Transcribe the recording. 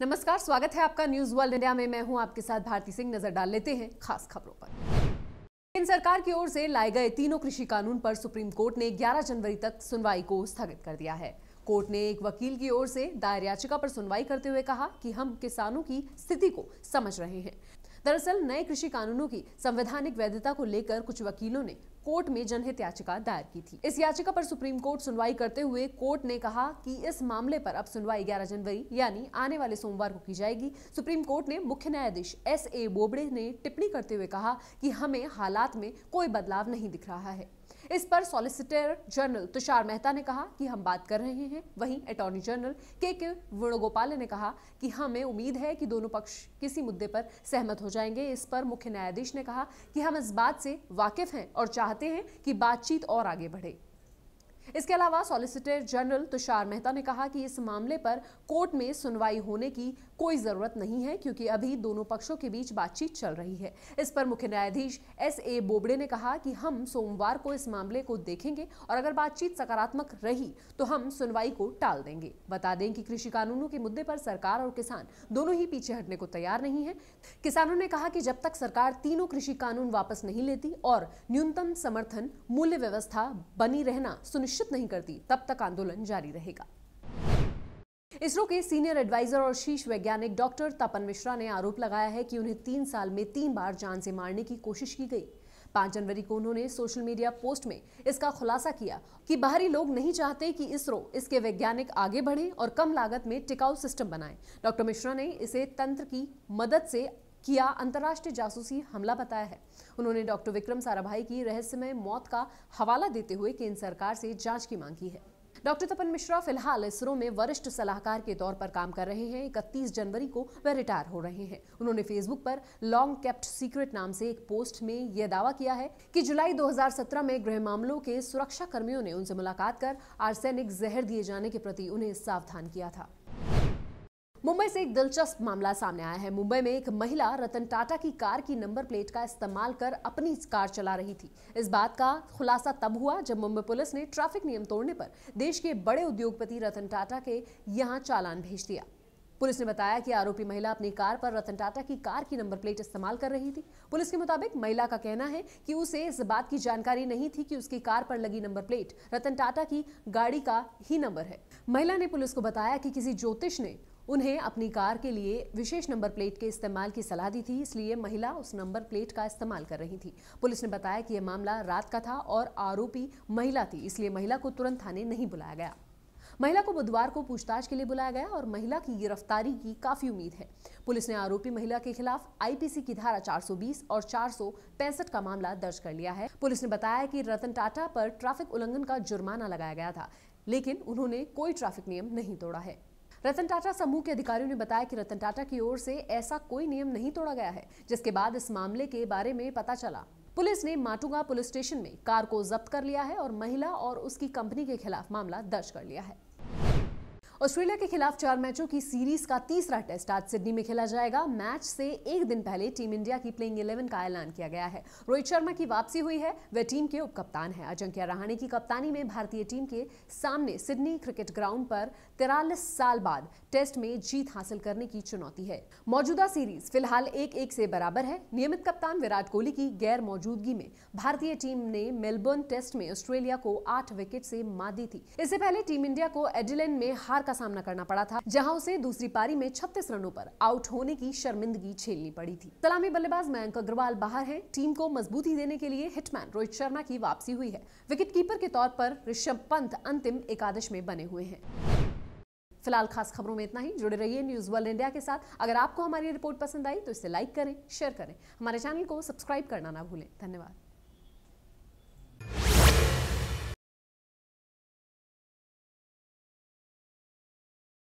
नमस्कार स्वागत है आपका न्यूज वर्ल्ड इंडिया में मैं हूं आपके साथ भारती सिंह नजर डाल लेते हैं खास खबरों पर केंद्र सरकार की ओर से लाए गए तीनों कृषि कानून पर सुप्रीम कोर्ट ने 11 जनवरी तक सुनवाई को स्थगित कर दिया है कोर्ट ने एक वकील की ओर से दायर याचिका पर सुनवाई करते हुए कहा कि हम किसानों की स्थिति को समझ रहे हैं दरअसल नए कृषि कानूनों की संवैधानिक वैधता को लेकर कुछ वकीलों ने कोर्ट में जनहित याचिका दायर की थी इस याचिका पर सुप्रीम कोर्ट सुनवाई करते हुए कोर्ट ने कहा कि इस मामले पर अब सुनवाई 11 जनवरी यानी आने वाले सोमवार को की जाएगी सुप्रीम कोर्ट ने मुख्य न्यायाधीश एस ए बोबड़े ने टिप्पणी करते हुए कहा कि हमें हालात में कोई बदलाव नहीं दिख रहा है इस पर सॉलिसिटर जनरल तुषार मेहता ने कहा कि हम बात कर रहे हैं वहीं अटॉर्नी जनरल के के वेणुगोपाल ने कहा कि हमें उम्मीद है कि दोनों पक्ष किसी मुद्दे पर सहमत हो जाएंगे इस पर मुख्य न्यायाधीश ने कहा कि हम इस बात से वाकिफ हैं और चाहते हैं कि बातचीत और आगे बढ़े इसके अलावा सॉलिसिटर जनरल तुषार मेहता ने कहा कि इस मामले पर कोर्ट में सुनवाई होने की कोई ज़रूरत नहीं है क्योंकि अभी दोनों पक्षों के बीच बातचीत चल रही है इस पर मुख्य न्यायाधीश एस ए बोबडे ने कहा कि हम सोमवार को इस मामले को देखेंगे और अगर बातचीत सकारात्मक रही तो हम सुनवाई को टाल देंगे बता दें कि कृषि कानूनों के मुद्दे पर सरकार और किसान दोनों ही पीछे हटने को तैयार नहीं है किसानों ने कहा कि जब तक सरकार तीनों कृषि कानून वापस नहीं लेती और न्यूनतम समर्थन मूल्य व्यवस्था बनी रहना सुनिश्चित निश्चित नहीं करती तब तक आंदोलन जारी रहेगा इसरो के सीनियर एडवाइजर और शीर्ष वैज्ञानिक डॉक्टर तपन मिश्रा ने आरोप लगाया है कि उन्हें तीन साल में तीन बार जान से मारने की कोशिश की गई पांच जनवरी को उन्होंने सोशल मीडिया पोस्ट में इसका खुलासा किया कि बाहरी लोग नहीं चाहते कि इसरो इसके वैज्ञानिक आगे बढ़े और कम लागत में टिकाऊ सिस्टम बनाए डॉक्टर मिश्रा ने इसे तंत्र की मदद से किया अंतर्राष्ट्रीय जासूसी हमला बताया है उन्होंने डॉक्टर विक्रम साराभाई की रहस्यमय मौत का हवाला देते हुए केंद्र सरकार से जांच की मांग की है डॉक्टर तपन मिश्रा फिलहाल इसरो में वरिष्ठ सलाहकार के तौर पर काम कर रहे हैं इकतीस जनवरी को वे रिटायर हो रहे हैं उन्होंने फेसबुक पर लॉन्ग कैप्ट सीक्रेट नाम से एक पोस्ट में यह दावा किया है कि जुलाई 2017 में गृह मामलों के सुरक्षा कर्मियों ने उनसे मुलाकात कर आर्सेनिक जहर दिए जाने के प्रति उन्हें सावधान किया था मुंबई से एक दिलचस्प मामला सामने आया है मुंबई में एक महिला रतन टाटा की कार की नंबर प्लेट का इस्तेमाल कर अपनी कार चला रही थी इस बात का खुलासा तब हुआ जब मुंबई पुलिस ने ट्रैफिक नियम तोड़ने पर देश के बड़े उद्योगपति रतन टाटा के यहां चालान भेज दिया पुलिस ने बताया कि आरोपी महिला अपनी कार पर रतन टाटा की कार की नंबर प्लेट इस्तेमाल कर रही थी पुलिस के मुताबिक महिला का कहना है कि उसे इस बात की जानकारी नहीं थी कि उसकी कार पर लगी नंबर प्लेट रतन टाटा की गाड़ी का ही नंबर है महिला ने पुलिस को बताया कि किसी ज्योतिष ने उन्हें अपनी कार के लिए विशेष नंबर प्लेट के इस्तेमाल की सलाह दी थी इसलिए महिला उस नंबर प्लेट का इस्तेमाल कर रही थी पुलिस ने बताया कि यह मामला रात का था और आरोपी महिला थी इसलिए महिला को तुरंत थाने नहीं बुलाया गया महिला को बुधवार को पूछताछ के लिए बुलाया गया और महिला की गिरफ्तारी की काफी उम्मीद है पुलिस ने आरोपी महिला के खिलाफ आईपीसी की धारा 420 और चार का मामला दर्ज कर लिया है पुलिस ने बताया कि रतन टाटा पर ट्रैफिक उल्लंघन का जुर्माना लगाया गया था लेकिन उन्होंने कोई ट्रैफिक नियम नहीं तोड़ा है रतन टाटा समूह के अधिकारियों ने बताया कि रतन टाटा की ओर से ऐसा कोई नियम नहीं तोड़ा गया है जिसके बाद इस मामले के बारे में पता चला पुलिस ने माटुगा पुलिस स्टेशन में कार को जब्त कर लिया है और महिला और उसकी कंपनी के खिलाफ मामला दर्ज कर लिया है ऑस्ट्रेलिया के खिलाफ चार मैचों की सीरीज का तीसरा टेस्ट आज सिडनी में खेला जाएगा मैच से एक दिन पहले टीम इंडिया की प्लेइंग 11 का ऐलान किया गया है रोहित शर्मा की वापसी हुई है वह टीम के उपकप्तान हैं अजंक्य रहाणे की कप्तानी में भारतीय टीम के सामने सिडनी क्रिकेट ग्राउंड पर तिरालीस साल बाद टेस्ट में जीत हासिल करने की चुनौती है मौजूदा सीरीज फिलहाल एक एक से बराबर है नियमित कप्तान विराट कोहली की गैर मौजूदगी में भारतीय टीम ने मेलबर्न टेस्ट में ऑस्ट्रेलिया को आठ विकेट से मात दी थी इससे पहले टीम इंडिया को एडिलेन में हार का सामना करना पड़ा था जहां उसे दूसरी पारी में 36 रनों पर आउट होने की शर्मिंदगी झेलनी पड़ी थी सलामी बल्लेबाज मयंक अग्रवाल बाहर है टीम को मजबूती देने के लिए हिटमैन रोहित शर्मा की वापसी हुई है कीपर के तौर पर ऋषभ पंत अंतिम एकादश में बने हुए हैं फिलहाल खास खबरों में इतना ही जुड़े रहिए न्यूज वर्ल्ड इंडिया के साथ अगर आपको हमारी रिपोर्ट पसंद आई तो इसे लाइक करें शेयर करें हमारे चैनल को सब्सक्राइब करना ना भूलें धन्यवाद